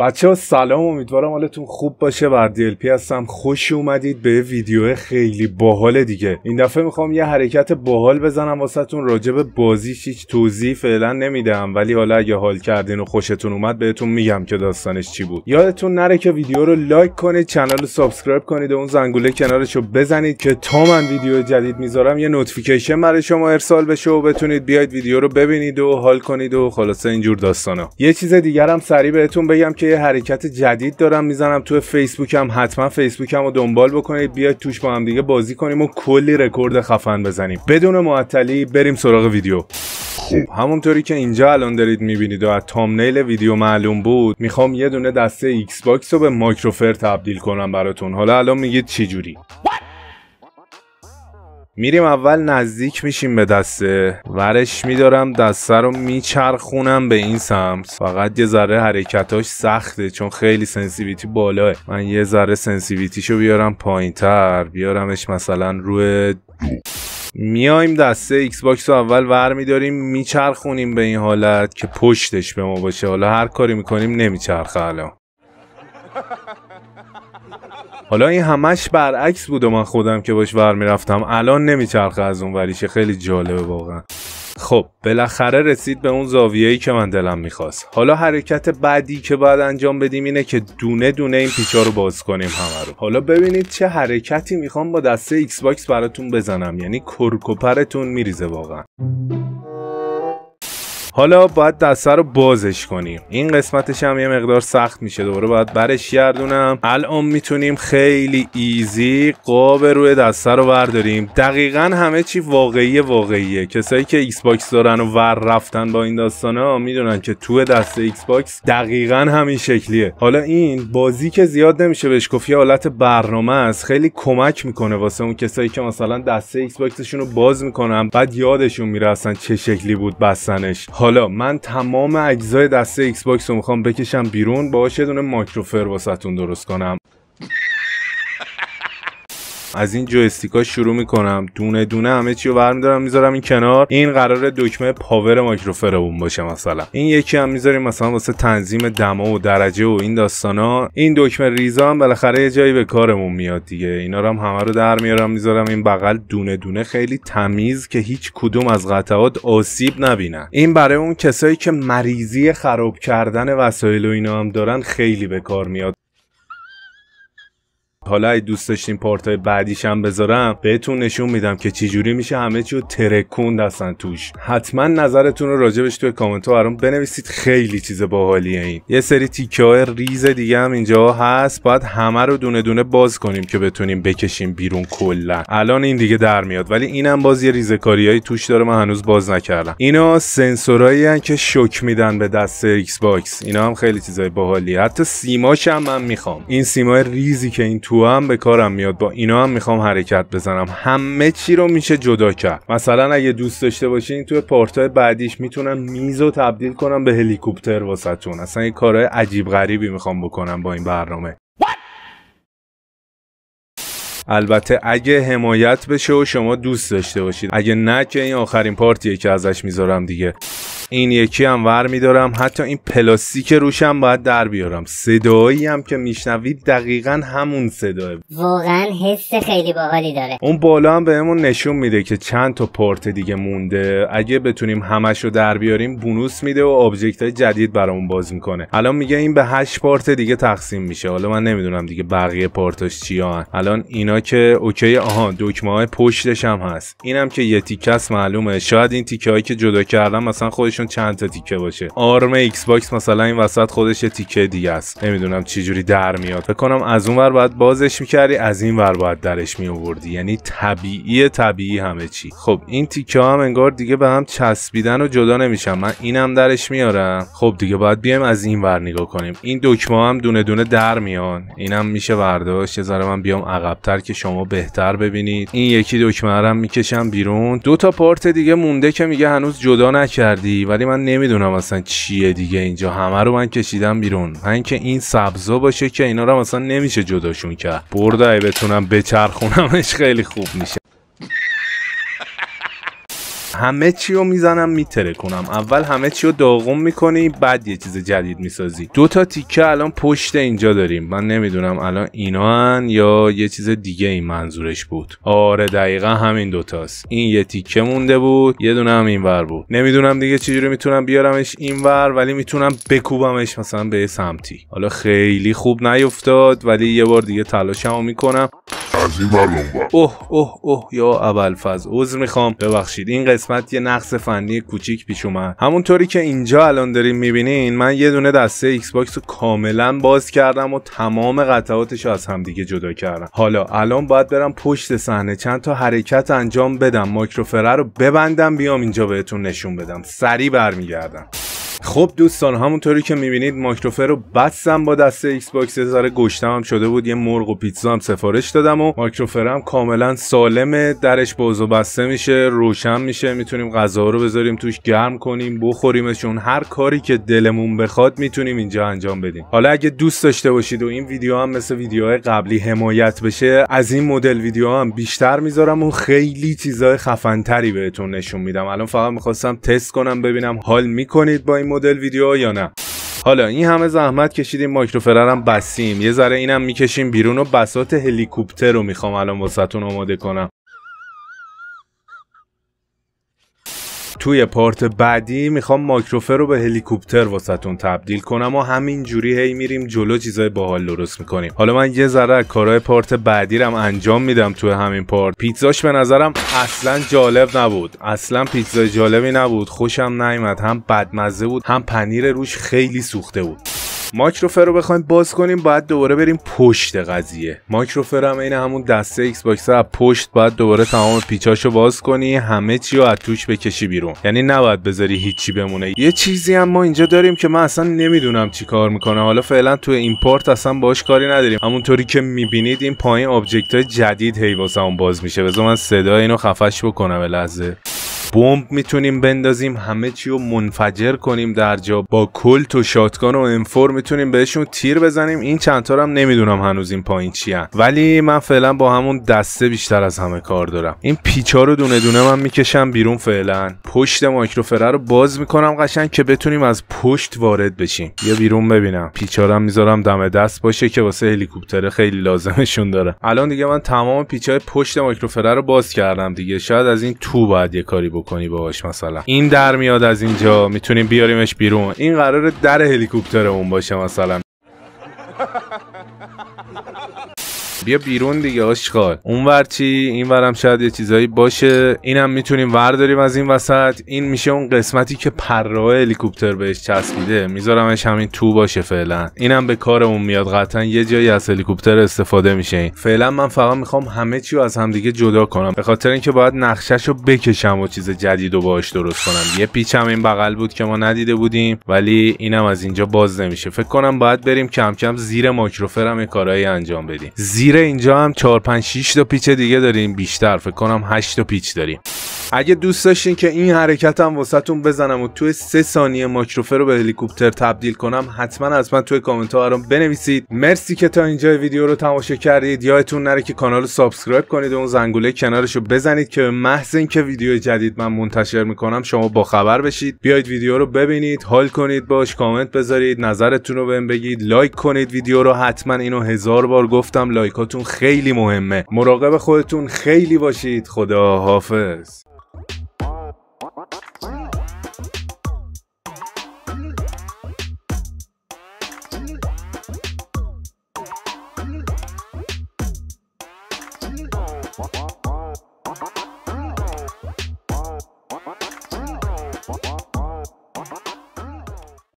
بچه ها سلام امیدوارم حالتون خوب باشه بر پی هستم خوش اومدید به ویدیو خیلی باحال دیگه این دفعه میخوام یه حرکت باحال بزنم واسهتون راجب بازیش هیچ توضیح فعلا نمیدم ولی حالا اگه حال کردین و خوشتون اومد بهتون میگم که داستانش چی بود یادتون نره که ویدیو رو لایک کنید کانال رو سابسکرایب کنید و اون زنگوله کنارش رو بزنید که تا من ویدیو جدید میذارم یه نوتیفیکیشن برای شما ارسال بشه و بتونید بیاید ویدیو رو ببینید و حال کنید و خلاصه اینجور داستانا یه چیز دیگرم سریع بهتون بگم که یه حرکت جدید دارم میزنم تو فیسبوکم حتما فیسبوکم رو دنبال بکنید بیاید توش با هم دیگه بازی کنیم و کلی رکورد خفن بزنیم بدون معطلی بریم سراغ ویدیو خوب همونطوری که اینجا الان دارید میبینید و از تامنیل ویدیو معلوم بود میخوام یه دونه دسته ایکس باکس رو به مایکروفر تبدیل کنم براتون حالا الان میگید چی جوری میریم اول نزدیک میشیم به دسته ورش میدارم دسته رو میچرخونم به این سمت فقط یه ذره حرکتاش سخته چون خیلی سنسیویتی بالاه من یه ذره سنسیویتیشو بیارم پایین تر بیارمش مثلا روی میایم دسته ایکس باکس رو اول ور میداریم میچرخونیم به این حالت که پشتش به ما باشه حالا هر کاری میکنیم نمیچرخه الان حالا این همش برعکس بود و من خودم که باش ور میرفتم الان نمیچرخه از اون وریشه خیلی جالبه واقعا خب بالاخره رسید به اون زاویه‌ای که من دلم میخواست حالا حرکت بعدی که باید انجام بدیم اینه که دونه دونه این پیچا رو باز کنیم همه رو حالا ببینید چه حرکتی میخوام با دسته ایکس باکس براتون بزنم یعنی کرکوپرتون میریزه واقعا حالا باید دسته رو بازش کنیم این قسمتش هم یه مقدار سخت میشه دوباره باید برش گردونم الان میتونیم خیلی ایزی قاب روی دسته رو برداریم دقیقا همه چی واقعی واقعیه کسایی که ایکس باکس دارن و ور رفتن با این داستانه ها میدونن که تو دسته ایکس باکس دقیقا همین شکلیه حالا این بازی که زیاد نمیشه بهش گفت یه حالت برنامه است خیلی کمک میکنه واسه اون کسایی که مثلا دسته ایکس رو باز میکنن بعد یادشون میره اصلا چه شکلی بود بستنش حالا من تمام اجزای دسته ایکس باکس رو میخوام بکشم بیرون باهاش یه دونه ماکروفر واسهتون درست کنم از این جویستیکا شروع میکنم دونه دونه همه چی رو برمیدارم میذارم این کنار این قرار دکمه پاور مایکروفرمون باشه مثلا این یکی هم میذاریم مثلا واسه تنظیم دما و درجه و این داستانا این دکمه ریزا هم بالاخره یه جایی به کارمون میاد دیگه اینا رو هم همه رو در میارم میذارم این بغل دونه دونه خیلی تمیز که هیچ کدوم از قطعات آسیب نبینن این برای اون کسایی که مریضی خراب کردن وسایل و اینا هم دارن خیلی به کار میاد حالا ای دوست داشتین های بعدیش هم بذارم بهتون نشون میدم که چجوری میشه همه چیو ترکوند هستن توش حتما نظرتون رو راجبش توی کامنت ها برام بنویسید خیلی چیز باحالیه این یه سری تیکه های ریز دیگه هم اینجا هست باید همه رو دونه دونه باز کنیم که بتونیم بکشیم بیرون کلا الان این دیگه در میاد ولی اینم باز یه ریزکاریایی توش داره من هنوز باز نکردم اینا سنسورایی که شوک میدن به دست ایکس باکس اینا هم خیلی چیزای باحالیه حتی سیماش هم من میخوام این سیمای ریزی که این تو هم به کارم میاد با اینا هم میخوام حرکت بزنم همه چی رو میشه جدا کرد مثلا اگه دوست داشته باشین توی پارتای بعدیش میتونم میز رو تبدیل کنم به هلیکوپتر واسهتون اصلا یه کارهای عجیب غریبی میخوام بکنم با این برنامه البته اگه حمایت بشه و شما دوست داشته باشید اگه نه که این آخرین پارتیه که ازش میذارم دیگه این یکی هم ور میدارم حتی این پلاستیک روشم باید در بیارم صدایی هم که میشنوید دقیقا همون صداه واقعا حس خیلی باحالی داره اون بالا هم بهمون نشون میده که چند تا پورت دیگه مونده اگه بتونیم همش رو در بیاریم بونوس میده و آبجکت های جدید برامون باز میکنه الان میگه این به هشت پارت دیگه تقسیم میشه حالا من نمیدونم دیگه بقیه پارتاش چی الان اینا که اوکی آها دکمه های پشتش هم هست اینم که یه تیکه معلومه شاید این تیکه هایی که جدا کردم مثلا بینشون چند تیکه باشه آرم ایکس باکس مثلا این وسط خودش یه تیکه دیگه است نمیدونم جوری در میاد فکر کنم از اون ور باید بازش میکردی از این ور باید درش میآوردی یعنی طبیعی طبیعی همه چی خب این تیکه هم انگار دیگه به هم چسبیدن و جدا نمیشن من اینم درش میارم خب دیگه باید بیایم از این ور نگاه کنیم این دکمه هم دونه دونه در میان اینم میشه برداشت یه من بیام عقبتر که شما بهتر ببینید این یکی دکمه هم میکشم بیرون دو تا پارت دیگه مونده که میگه هنوز جدا نکردی ولی من نمیدونم اصلا چیه دیگه اینجا همه رو من کشیدم بیرون من که این سبزا باشه که اینا رو اصلا نمیشه جداشون کرد بردای بتونم بچرخونمش خیلی خوب میشه همه چی رو میزنم کنم اول همه چی رو داغم میکنی بعد یه چیز جدید میسازی دو تا تیکه الان پشت اینجا داریم من نمیدونم الان اینا هن یا یه چیز دیگه این منظورش بود آره دقیقا همین دوتاست این یه تیکه مونده بود یه دونه هم اینور بود نمیدونم دیگه چجوری میتونم بیارمش اینور ولی میتونم بکوبمش مثلا به سمتی حالا خیلی خوب نیفتاد ولی یه بار دیگه تلاشمو میکنم از این اوه اوه اوه یا فاز عذر میخوام ببخشید این قسمت یه نقص فنی کوچیک پیش اومد همونطوری که اینجا الان داریم میبینین من یه دونه دسته ایکس باکس رو کاملا باز کردم و تمام قطعاتش رو از همدیگه جدا کردم حالا الان باید برم پشت صحنه چند تا حرکت انجام بدم ماکروفره رو ببندم بیام اینجا بهتون نشون بدم سریع برمیگردم خب دوستان همونطوری که میبینید مایکروفر رو بستم با دسته ایکس باکس زره گشتم شده بود یه مرغ و پیتزا هم سفارش دادم و هم کاملا سالمه درش باز و بسته میشه روشن میشه میتونیم غذا رو بذاریم توش گرم کنیم بخوریمشون هر کاری که دلمون بخواد میتونیم اینجا انجام بدیم حالا اگه دوست داشته باشید و این ویدیو هم مثل ویدیوهای قبلی حمایت بشه از این مدل ویدیو هم بیشتر میذارم و خیلی چیزای خفنتری بهتون نشون میدم الان فقط میخواستم تست کنم ببینم حال میکنید با این مدل ویدیو یا نه حالا این همه زحمت کشیدیم مایکروفلر هم بستیم یه ذره اینم میکشیم بیرون و بسات هلیکوپتر رو میخوام الان واسهتون آماده کنم توی پارت بعدی میخوام ماکروفر رو به هلیکوپتر واسهتون تبدیل کنم و همینجوری هی میریم جلو چیزای باحال درست میکنیم حالا من یه ذره کارهای پارت بعدی رم انجام میدم توی همین پارت پیتزاش به نظرم اصلا جالب نبود اصلا پیتزای جالبی نبود خوشم نیومد هم بدمزه بود هم پنیر روش خیلی سوخته بود ماکروفر رو بخوایم باز کنیم باید دوباره بریم پشت قضیه ماکروفر هم این همون دسته ایکس باکس از پشت باید دوباره تمام پیچاشو باز کنی همه چی رو از توش بکشی بیرون یعنی نباید بذاری هیچی بمونه یه چیزی هم ما اینجا داریم که من اصلا نمیدونم چی کار میکنه حالا فعلا تو ایمپورت اصلا باش کاری نداریم همونطوری که میبینید این پایین آبجکت جدید هی واسه باز میشه بذار من صدا اینو خفش بکنم لحظه بمب میتونیم بندازیم همه چی رو منفجر کنیم در جا با کلت و شاتگان و انفور میتونیم بهشون تیر بزنیم این چندتا هم نمیدونم هنوز این پایین چی ولی من فعلا با همون دسته بیشتر از همه کار دارم این پیچا رو دونه دونه من میکشم بیرون فعلا پشت مایکروفره رو باز میکنم قشنگ که بتونیم از پشت وارد بشیم یا بیرون ببینم پیچارم میذارم دم دست باشه که واسه هلیکوپتر خیلی لازمشون داره الان دیگه من تمام پیچای پشت مایکروفره رو باز کردم دیگه شاید از این تو بعد یه کاری بکنی باهاش مثلا این در میاد از اینجا میتونیم بیاریمش بیرون این قرار در هلیکوپترمون باشه مثلا بیا بیرون دیگه آشغال اون ور چی اینورم شاید یه چیزایی باشه اینم میتونیم ورداریم از این وسط این میشه اون قسمتی که پرراه هلیکوپتر بهش چسبیده میذارمش همین تو باشه فعلا اینم به کارمون میاد قطعا یه جایی از هلیکوپتر استفاده میشه فعلا من فقط میخوام همه چی از هم دیگه جدا کنم به خاطر اینکه باید نقشهش رو بکشم و چیز جدید و باهاش درست کنم یه پیچم این بغل بود که ما ندیده بودیم ولی اینم از اینجا باز نمیشه فکر کنم باید بریم کم کم زیر ماکروفرم کارهایی انجام بدیم زیر زیر اینجا هم 4 5 6 تا پیچ دیگه داریم بیشتر فکر کنم 8 تا پیچ داریم اگه دوست داشتین که این حرکتم واسهتون بزنم و توی سه ثانیه ماکروفه رو به هلیکوپتر تبدیل کنم حتما من توی کامنت ها برام بنویسید مرسی که تا اینجا ویدیو رو تماشا کردید یادتون نره که کانال رو سابسکرایب کنید و اون زنگوله کنارش رو بزنید که محض اینکه ویدیو جدید من منتشر میکنم شما با خبر بشید بیاید ویدیو رو ببینید حال کنید باش کامنت بذارید نظرتون رو بهم بگید لایک کنید ویدیو رو حتما اینو هزار بار گفتم لایکاتون خیلی مهمه مراقب خودتون خیلی باشید خدا حافظ